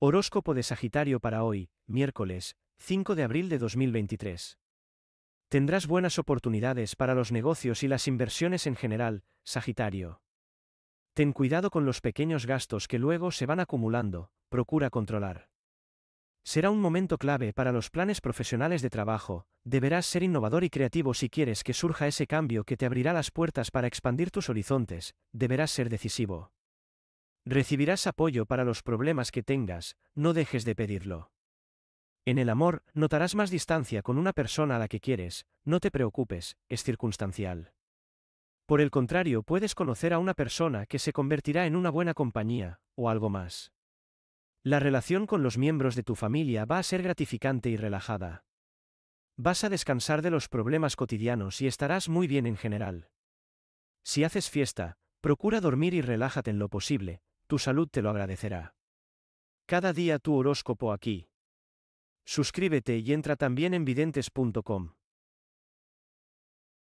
Horóscopo de Sagitario para hoy, miércoles, 5 de abril de 2023. Tendrás buenas oportunidades para los negocios y las inversiones en general, Sagitario. Ten cuidado con los pequeños gastos que luego se van acumulando, procura controlar. Será un momento clave para los planes profesionales de trabajo, deberás ser innovador y creativo si quieres que surja ese cambio que te abrirá las puertas para expandir tus horizontes, deberás ser decisivo. Recibirás apoyo para los problemas que tengas, no dejes de pedirlo. En el amor, notarás más distancia con una persona a la que quieres, no te preocupes, es circunstancial. Por el contrario, puedes conocer a una persona que se convertirá en una buena compañía, o algo más. La relación con los miembros de tu familia va a ser gratificante y relajada. Vas a descansar de los problemas cotidianos y estarás muy bien en general. Si haces fiesta, procura dormir y relájate en lo posible, tu salud te lo agradecerá. Cada día tu horóscopo aquí. Suscríbete y entra también en videntes.com.